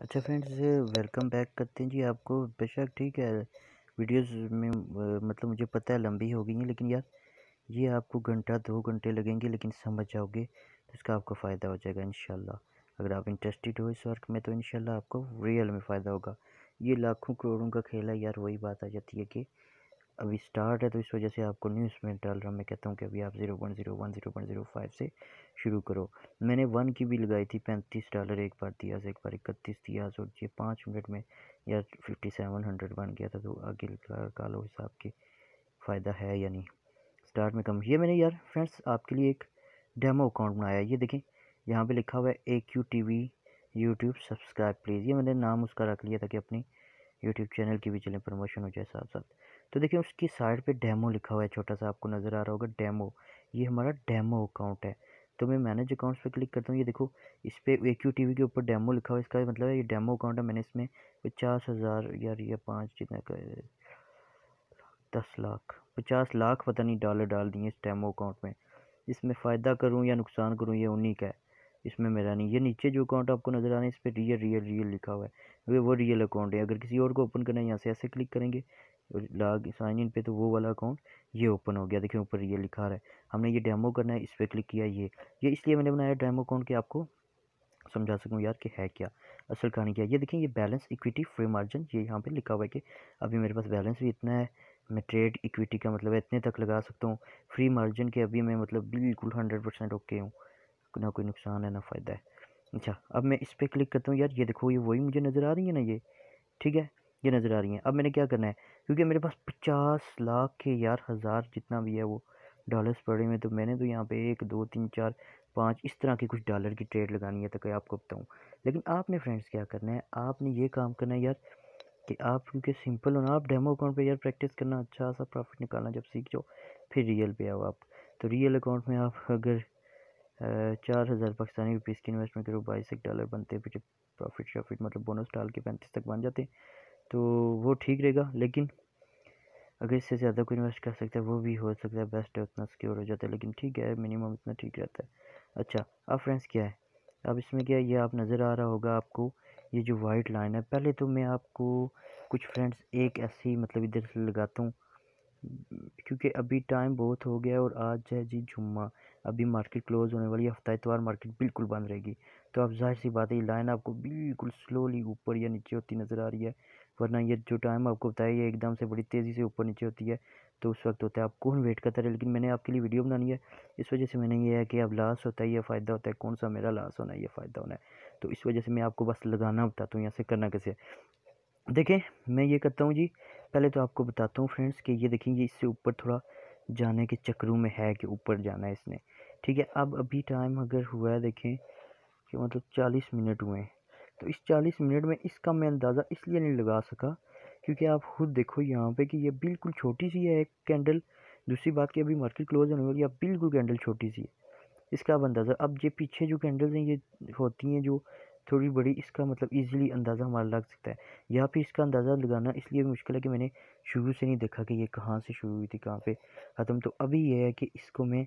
अच्छा friends welcome back करते हैं जी आपको बेशक ठीक है वीडियोस में मतलब मुझे पता है लंबी हो गई हैं लेकिन यार ये आपको घंटा दो घंटे लगेंगे लेकिन समझ जाओगे तो इसका आपको फ़ायदा हो जाएगा इन अगर आप इंटरेस्टेड हो इस वर्क में तो इन आपको रियल में फ़ायदा होगा ये लाखों करोड़ों का खेल है यार वही बात आ जाती है कि अभी स्टार्ट है तो इस वजह से आपको न्यूज़ में डाल रहा हूँ मैं कहता हूँ कि अभी आप zero point zero one zero point zero five से शुरू करो मैंने वन की भी लगाई थी पैंतीस डॉलर एक बार दिया एक बार इकतीस दिया और ये पाँच मिनट में यार फिफ्टी सेवन हंड्रेड बन गया था तो आगे का लो हिसाब के फ़ायदा है या नहीं स्टार्ट में कम ये मैंने यार फ्रेंड्स आपके लिए एक डेमो अकाउंट बनाया ये देखें यहाँ पर लिखा हुआ है A Q T V YouTube subscribe please ये मैंने नाम उसका रख लिया था कि अपनी यूट्यूब चैनल की भी चलें प्रमोशन हो जाए साथ साथ तो देखिए उसकी साइड पे डेमो लिखा हुआ है छोटा सा आपको नज़र आ रहा होगा डेमो ये हमारा डेमो अकाउंट है तो मैं मैनेज अकाउंट्स पे क्लिक करता हूँ ये देखो इस पर ए क्यू के ऊपर डेमो लिखा हुआ है इसका मतलब है ये डेमो अकाउंट है मैंने इसमें पचास हज़ार यार या पाँच जितना का दस लाख पचास लाख पता नहीं डॉलर डाल दिए इस डेमो अकाउंट में इसमें फ़ायदा करूँ या नुकसान करूँ ये उन्हीं का है इसमें मेरा नहीं ये नीचे जो अकाउंट आपको नज़र आ रहा है इस पर रियल रियल रियल लिखा हुआ है वो रियल अकाउंट है अगर किसी और को ओपन करना है यहाँ से ऐसे क्लिक करेंगे लाग साइन इन पे तो वो वाला अकाउंट ये ओपन हो गया देखिए ऊपर ये लिखा रहा है हमने ये डेमो करना है इस पर क्लिक किया ये ये इसलिए मैंने बनाया डेमो अकाउंट के आपको समझा सकूँ यार कि है क्या असल कहानी क्या ये देखें ये बैलेंस इक्विटी फ्री मार्जिन ये यहाँ पे लिखा हुआ है कि अभी मेरे पास बैलेंस भी इतना है मैं ट्रेड इक्विटी का मतलब इतने तक लगा सकता हूँ फ्री मार्जिन के अभी मैं मतलब बिल्कुल हंड्रेड परसेंट ओके हूँ ना कोई नुकसान है ना फ़ायदा है अच्छा अब मैं इस पर क्लिक करता हूँ यार ये देखो ये वही मुझे नज़र आ रही है ना ये ठीक है ये नज़र आ रही है अब मैंने क्या करना है क्योंकि मेरे पास पचास लाख के यार हज़ार जितना भी है वो डॉलर्स पड़े हुए तो मैंने तो यहाँ पे एक दो तीन चार पाँच इस तरह की कुछ डॉलर की ट्रेड लगानी है तो क्या आपको बताऊँ लेकिन आपने फ्रेंड्स क्या करना है आपने ये काम करना है यार कि आप क्योंकि सिंपल होना आप डेमो अकाउंट पे यार प्रैक्टिस करना अच्छा सा प्रॉफिट निकालना जब सीख जाओ फिर रियल पे आओ आप तो रियल अकाउंट में आप अगर चार हज़ार पाकिस्तानी रुपीज़ की इन्वेस्टमेंट करो बाईस एक डॉलर बनते हैं फिर प्रॉफिट शॉफिट मतलब बोनस डाल के पैंतीस तक बन जाते तो वो ठीक रहेगा लेकिन अगर इससे ज़्यादा कोई इन्वेस्ट कर सकता है वो भी हो सकता है बेस्ट है उतना सिक्योर हो जाता है लेकिन ठीक है मिनिमम इतना ठीक रहता है अच्छा अब फ्रेंड्स क्या है अब इसमें क्या है ये आप नज़र आ रहा होगा आपको ये जो वाइट लाइन है पहले तो मैं आपको कुछ फ्रेंड्स एक ऐसी मतलब इधर से लगाता हूँ क्योंकि अभी टाइम बहुत हो गया और आज है जी जुम्मा अभी मार्केट क्लोज होने वाली है हफ्ता इतवार मार्केट बिल्कुल बंद रहेगी तो अब जाहिर सी बात है ये लाइन आपको बिल्कुल स्लोली ऊपर या नीचे होती नज़र आ रही है वरना ये जो टाइम आपको बताया ये एकदम से बड़ी तेज़ी से ऊपर नीचे होती है तो उस वक्त होता है आप कौन वेट करता है लेकिन मैंने आपके लिए वीडियो बनानी है इस वजह से मैंने ये है कि अब लॉस होता है या फ़ायदा होता है कौन सा मेरा लॉस होना है या फ़ायदा होना है तो इस वजह से मैं आपको बस लगाना बताता हूँ यहाँ से करना कैसे देखें मैं ये करता हूँ जी पहले तो आपको बताता हूँ फ्रेंड्स कि ये देखें ये इससे ऊपर थोड़ा जाने के चक्रों में है कि ऊपर जाना है इसने ठीक है अब अभी टाइम अगर हुआ है देखें कि मतलब चालीस मिनट हुए हैं तो इस चालीस मिनट में इसका मैं अंदाज़ा इसलिए नहीं लगा सका क्योंकि आप खुद देखो यहाँ पे कि ये बिल्कुल छोटी सी है एक कैंडल दूसरी बात कि अभी मार्केट क्लोज होने वाली अब बिल्कुल कैंडल छोटी सी है इसका अब अंदाज़ा अब ये पीछे जो कैंडल्स हैं ये होती हैं जो थोड़ी बड़ी इसका मतलब इजीली अंदाज़ा हमारा लग सकता है या फिर इसका अंदाज़ा लगाना इसलिए मुश्किल है कि मैंने शुरू से नहीं देखा कि ये कहाँ से शुरू हुई थी कहाँ पर ख़त्म तो अभी यह है कि इसको मैं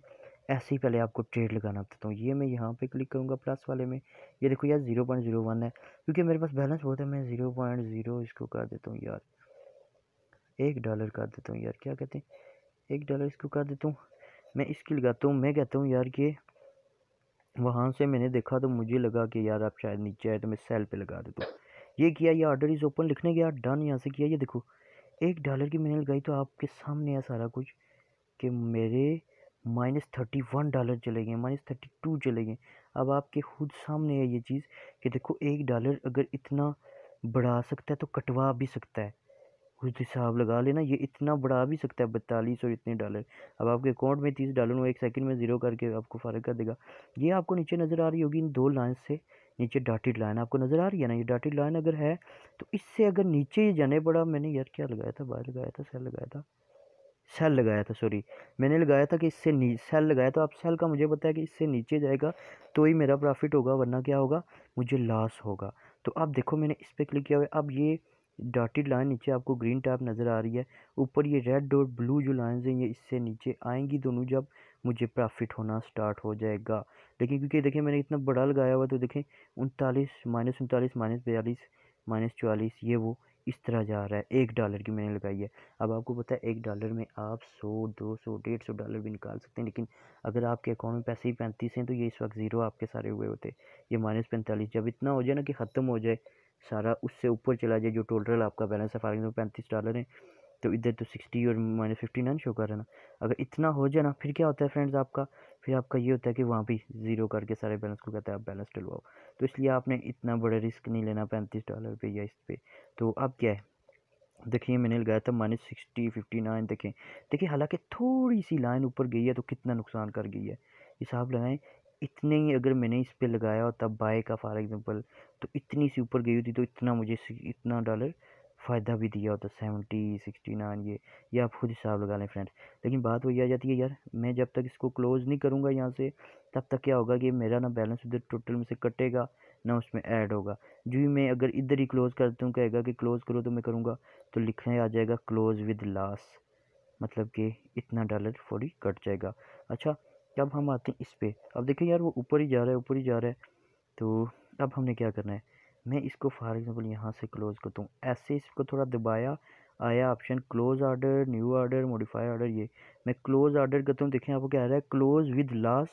ऐसे ही पहले आपको ट्रेड लगाना पड़ता हूँ तो ये मैं यहाँ पे क्लिक करूँगा प्लस वाले में ये देखो यार ज़ीरो पॉइंट ज़ीरो वन है क्योंकि मेरे पास बैलेंस बहुत है मैं ज़ीरो पॉइंट ज़ीरो इसको कर देता हूँ यार एक डॉलर कर देता हूँ यार क्या कहते हैं एक डॉलर इसको कर देता हूँ मैं इसके लगाता हूँ मैं कहता हूँ यार कि वहाँ से मैंने देखा तो मुझे लगा कि यार आप शायद नीचे आए तो मैं सेल पर लगा देता हूँ ये किया ये ऑर्डर इज़ ओपन लिखने गया डन यहाँ से किया ये देखो एक डॉलर की मैंने लगाई तो आपके सामने है सारा कुछ कि मेरे माइनस थर्टी वन डॉलर चले गए माइनस थर्टी टू चले गए अब आपके खुद सामने है ये चीज़ कि देखो एक डॉलर अगर इतना बढ़ा सकता है तो कटवा भी सकता है उस हिसाब लगा लेना ये इतना बढ़ा भी सकता है बतालीस और इतने डॉलर अब आपके अकाउंट में तीस डॉलर वो एक सेकंड में ज़ीरो करके आपको फ़र्क कर देगा ये आपको नीचे नज़र आ रही होगी इन दो लाइन से नीचे डाटेड लाइन आपको नज़र आ रही है ना ये डाटेड लाइन अगर है तो इससे अगर नीचे जाने पड़ा मैंने यार क्या लगाया था बाहर लगाया था सेल लगाया था सेल लगाया था सॉरी मैंने लगाया था कि इससे सेल लगाया तो आप सेल का मुझे पता है कि इससे नीचे जाएगा तो ही मेरा प्रॉफिट होगा वरना क्या होगा मुझे लॉस होगा तो आप देखो मैंने इस पर क्लिक किया हुआ अब ये डॉटेड लाइन नीचे आपको ग्रीन टैप नज़र आ रही है ऊपर ये रेड और ब्लू जो लाइन्स हैं ये इससे नीचे आएंगी दोनों जब मुझे प्रॉफिट होना स्टार्ट हो जाएगा लेकिन क्योंकि देखिए मैंने इतना बड़ा लगाया हुआ तो देखें उनतालीस माइनस उनतालीस माइनस बयालीस माइनस चवालीस ये वो इस तरह जा रहा है एक डॉलर की मैंने लगाई है अब आपको पता है एक डॉलर में आप सौ दो सौ डेढ़ सौ डॉलर भी निकाल सकते हैं लेकिन अगर आपके अकाउंट में पैसे ही पैंतीस हैं तो ये इस वक्त ज़ीरो आपके सारे हुए होते ये माइनस पैंतालीस जब इतना हो जाए ना कि ख़त्म हो जाए सारा उससे ऊपर चला जाए जो टोटल आपका बैलेंस है फॉर एग्जाम्पल पैंतीस डॉलर है तो इधर तो सिक्सटी और माइनस फिफ्टी नाइन शो कर रहा ना अगर इतना हो जाए ना फिर क्या होता है फ्रेंड्स आपका फिर आपका ये होता है कि वहाँ भी ज़ीरो करके सारे बैलेंस को कहते हैं आप बैलेंस डलवाओ तो इसलिए आपने इतना बड़ा रिस्क नहीं लेना पैंतीस डॉलर पे या इस पर तो अब क्या है देखिए मैंने लगाया था माइनस सिक्सटी फिफ्टी नाइन देखें देखिए हालांकि थोड़ी सी लाइन ऊपर गई है तो कितना नुकसान कर गई है हिसाब लगाएं इतने ही अगर मैंने इस पर लगाया होता बाय का फॉर एग्ज़ाम्पल तो इतनी सी ऊपर गई होती तो इतना मुझे इतना डॉलर फ़ायदा भी दिया होता सेवेंटी सिक्सटी नाइन ये ये आप खुद हिसाब लगा लें फ्रेंड्स लेकिन बात वही आ जाती है यार मैं जब तक इसको क्लोज़ नहीं करूँगा यहाँ से तब तक क्या होगा कि मेरा ना बैलेंस उधर टोटल में से कटेगा ना उसमें ऐड होगा जो ही मैं अगर इधर ही क्लोज़ करता हूँ कहेगा कि क्लोज़ करो तो मैं करूँगा तो लिखने आ जाएगा क्लोज़ विद लॉस मतलब कि इतना डॉलर फौरी कट जाएगा अच्छा अब हम आते हैं इस पर अब देखिए यार वो ऊपर ही जा रहा है ऊपर ही जा रहा है तो अब हमने क्या करना है मैं इसको फॉर एग्ज़ाम्पल यहाँ से क्लोज़ करता हूँ ऐसे इसको थोड़ा दबाया आया option close order new order modify order ये मैं क्लोज़ आर्डर करता हूँ देखें आपको क्या आ रहा है क्लोज़ विद लॉस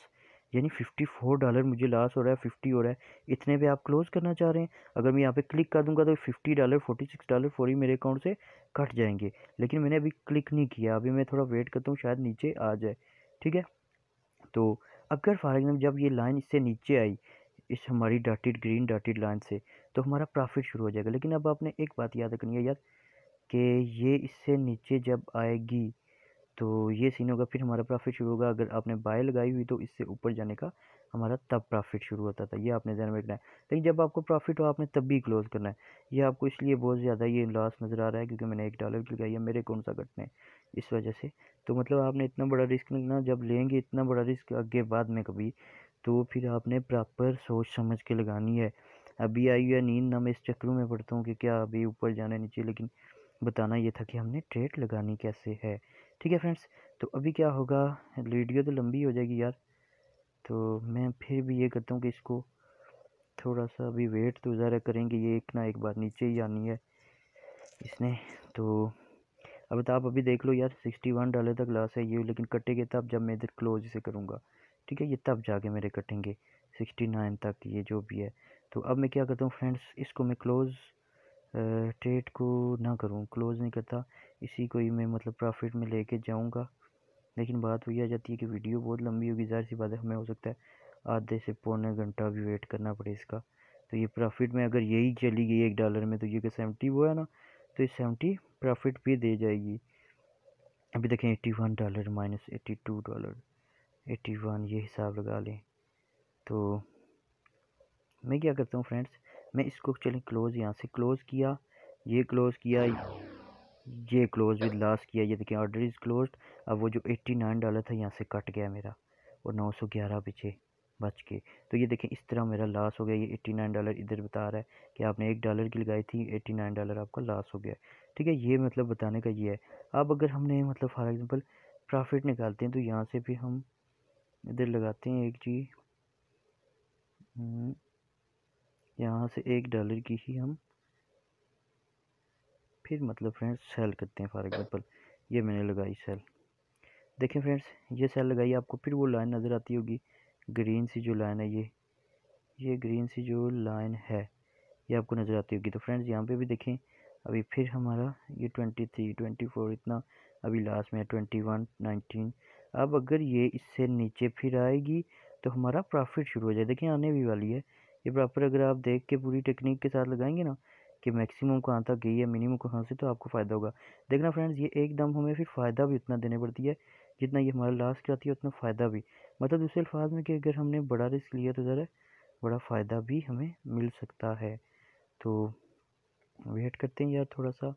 यानी फिफ्टी फोर डॉलर मुझे लॉस हो रहा है फिफ्टी हो रहा है इतने पे आप क्लोज़ करना चाह रहे हैं अगर मैं यहाँ पे क्लिक कर दूंगा तो fifty dollar forty six dollar फोरी मेरे अकाउंट से कट जाएंगे लेकिन मैंने अभी क्लिक नहीं किया अभी मैं थोड़ा वेट करता हूँ शायद नीचे आ जाए ठीक है तो अगर फॉर एग्जाम्पल जब ये लाइन इससे नीचे आई इस हमारी डाटेड ग्रीन डाटेड लाइन से तो हमारा प्रॉफिट शुरू हो जाएगा लेकिन अब आपने एक बात याद रखनी है यार कि ये इससे नीचे जब आएगी तो ये सीन होगा फिर हमारा प्रॉफिट शुरू होगा अगर आपने बाय लगाई हुई तो इससे ऊपर जाने का हमारा तब प्रॉफिट शुरू होता था ये आपने ध्यान में रखना है लेकिन जब आपको प्रॉफिट हो आपने तब भी क्लोज़ करना है ये आपको इसलिए बहुत ज़्यादा ये लॉस नज़र आ रहा है क्योंकि मैंने एक डॉलर की लगाई है मेरे कौन सा घटना है इस वजह से तो मतलब आपने इतना बड़ा रिस्क लेना जब लेंगे इतना बड़ा रिस्क आगे बाद में कभी तो फिर आपने प्रॉपर सोच समझ के लगानी है अभी आई है नींद ना मैं इस चक्कर में पड़ता हूँ कि क्या अभी ऊपर जाना नीचे लेकिन बताना ये था कि हमने ट्रेड लगानी कैसे है ठीक है फ्रेंड्स तो अभी क्या होगा वीडियो तो लंबी हो जाएगी यार तो मैं फिर भी ये करता हूँ कि इसको थोड़ा सा अभी वेट तो ज़्यादा करेंगे ये एक ना एक बार नीचे ही आनी है इसने तो अब तो आप अभी देख लो यार सिक्सटी वन डॉलर तक लॉस है ये लेकिन कटेंगे तब जब मैं इधर क्लोज इसे करूँगा ठीक है ये तब जाके मेरे कटेंगे सिक्सटी नाइन तक ये जो भी है तो अब मैं क्या करता हूँ फ्रेंड्स इसको मैं क्लोज़ ट्रेड को ना करूँ क्लोज़ नहीं करता इसी को ही मैं मतलब प्रॉफिट में लेके जाऊँगा लेकिन बात वही आ जाती है कि वीडियो बहुत लंबी होगी ज़ाहिर सी बात है हमें हो सकता है आधे से पौने घंटा भी वेट करना पड़े इसका तो ये प्रॉफिट में अगर यही चली गई एक डॉलर में तो ये सेवेंटी वो है ना तो ये सेवेंटी प्रॉफिट भी दे जाएगी अभी देखें eighty one dollar minus eighty two dollar eighty one ये हिसाब लगा लें तो मैं क्या करता हूँ फ्रेंड्स मैं इसको चलें क्लोज़ यहाँ से क्लोज़ किया ये क्लोज़ किया ये क्लोज़ विद लास्ट किया ये देखें ऑर्डर इज़ क्लोज अब वो जो एट्टी नाइन डॉलर था यहाँ से कट गया मेरा और नौ सौ ग्यारह पीछे बच के तो ये देखें इस तरह मेरा लॉस हो गया ये एट्टी नाइन डॉलर इधर बता रहा है कि आपने एक डॉलर की लगाई थी एट्टी नाइन डॉलर आपका लॉस हो गया ठीक है ये मतलब बताने का ये है अब अगर हमने मतलब फॉर एग्ज़ाम्पल प्रॉफिट निकालते हैं तो यहाँ से भी हम इधर लगाते हैं एक जी हम्म। यहाँ से एक डॉलर की ही हम फिर मतलब फ्रेंड्स सेल करते हैं फॉर एग्ज़ाम्पल ये मैंने लगाई सेल देखें फ्रेंड्स ये सेल लगाई आपको फिर वो लाइन नज़र आती होगी ग्रीन सी जो लाइन है ये ये ग्रीन सी जो लाइन है ये आपको नज़र आती होगी तो फ्रेंड्स यहाँ पे भी देखें अभी फिर हमारा ये ट्वेंटी थ्री ट्वेंटी फोर इतना अभी लास्ट में है ट्वेंटी वन नाइनटीन अब अगर ये इससे नीचे फिर आएगी तो हमारा प्रॉफिट शुरू हो जाए देखिए आने भी वाली है ये प्रॉपर अगर आप देख के पूरी टेक्निक के साथ लगाएंगे ना कि मैक्सिमम कहाँ तक गई है मिनिमम कहाँ से तो आपको फ़ायदा होगा देखना फ्रेंड्स ये एकदम हमें फिर फ़ायदा भी उतना देने पड़ती है जितना ये हमारा लास्ट आती है उतना फ़ायदा भी मतलब दूसरे अल्फाज में कि अगर हमने बड़ा रिस्क लिया तो ज़रा बड़ा फ़ायदा भी हमें मिल सकता है तो वेट करते हैं यार थोड़ा सा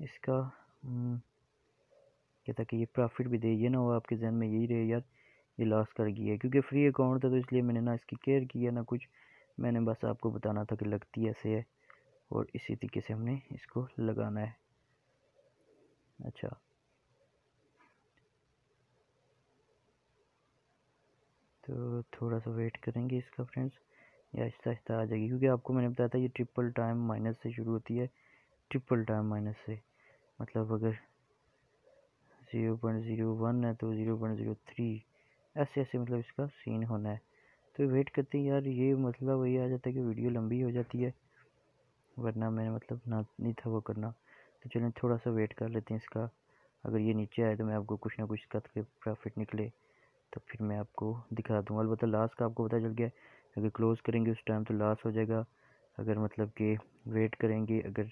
इसका कहता हम्म, कि ये प्रॉफिट भी दे ये ना हो आपके जहन में यही रहे यार ये लॉस कर गई है क्योंकि फ्री अकाउंट था तो इसलिए मैंने ना इसकी केयर किया ना कुछ मैंने बस आपको बताना था कि लगती ऐसे है और इसी तरीके से हमने इसको लगाना है अच्छा तो थोड़ा सा वेट करेंगे इसका फ्रेंड्स या आहिस्ता आहिस्ता आ जाएगी क्योंकि आपको मैंने बताया था ये ट्रिपल टाइम माइनस से शुरू होती है ट्रिपल टाइम माइनस से मतलब अगर ज़ीरो पॉइंट ज़ीरो वन है तो ज़ीरो पॉइंट ज़ीरो थ्री ऐसे ऐसे मतलब इसका सीन होना है तो वेट करते हैं यार ये मतलब वही आ जाता है कि वीडियो लंबी हो जाती है वरना मैंने मतलब ना नहीं था वो करना तो चलें थोड़ा सा वेट कर लेते हैं इसका अगर ये नीचे आए तो मैं आपको कुछ ना कुछ इसका प्रॉफिट तो निकले तो फिर मैं आपको दिखा दूँगा अलबत्त लास्ट का आपको पता चल गया अगर क्लोज़ करेंगे उस टाइम तो लॉस हो जाएगा अगर मतलब कि वेट करेंगे अगर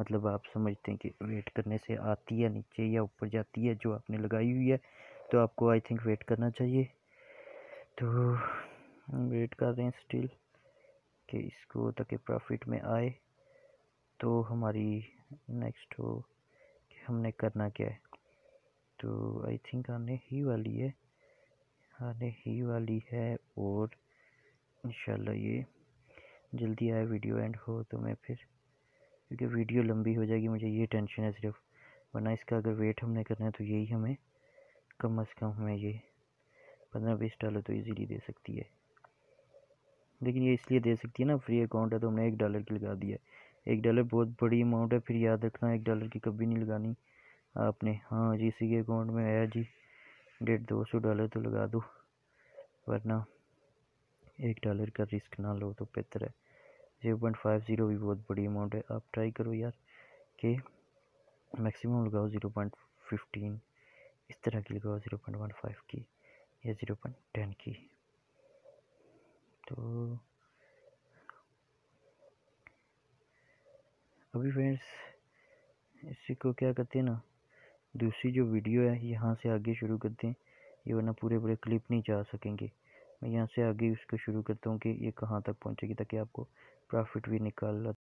मतलब आप समझते हैं कि वेट करने से आती है नीचे या ऊपर जाती है जो आपने लगाई हुई है तो आपको आई थिंक वेट करना चाहिए तो हम वेट कर रहे हैं स्टिल कि इसको ताकि प्रॉफिट में आए तो हमारी नेक्स्ट हो कि हमने करना क्या है तो आई थिंक आने ही वाली है आने ही वाली है और इंशाल्लाह ये जल्दी आए वीडियो एंड हो तो मैं फिर क्योंकि वीडियो लंबी हो जाएगी मुझे ये टेंशन है सिर्फ वरना इसका अगर वेट हमने करना है तो यही हमें कम अज़ कम हमें ये पंद्रह बीस डॉलर तो इजीली दे सकती है लेकिन ये इसलिए दे सकती है ना फ्री अकाउंट है तो हमने एक डॉलर की लगा दिया एक डॉलर बहुत बड़ी अमाउंट है फिर याद रखना एक डॉलर की कभी नहीं लगानी आपने हाँ जी इसी के अकाउंट में आया जी डेढ़ दो सौ डॉलर तो लगा दो वरना एक डॉलर का रिस्क ना लो तो बेहतर है जीरो पॉइंट फाइव ज़ीरो भी बहुत बड़ी अमाउंट है आप ट्राई करो यार कि मैक्सिमम लगाओ ज़ीरो पॉइंट फिफ्टीन इस तरह की लगाओ ज़ीरो पॉइंट वन फाइव की या ज़ीरो पॉइंट को क्या करते हैं ना दूसरी जो वीडियो है यहाँ से आगे शुरू करते हैं ये वरना पूरे पूरे क्लिप नहीं जा सकेंगे मैं यहाँ से आगे उसको शुरू करता हूँ कि ये कहाँ तक पहुँचेगी ताकि आपको प्रॉफिट भी निकाल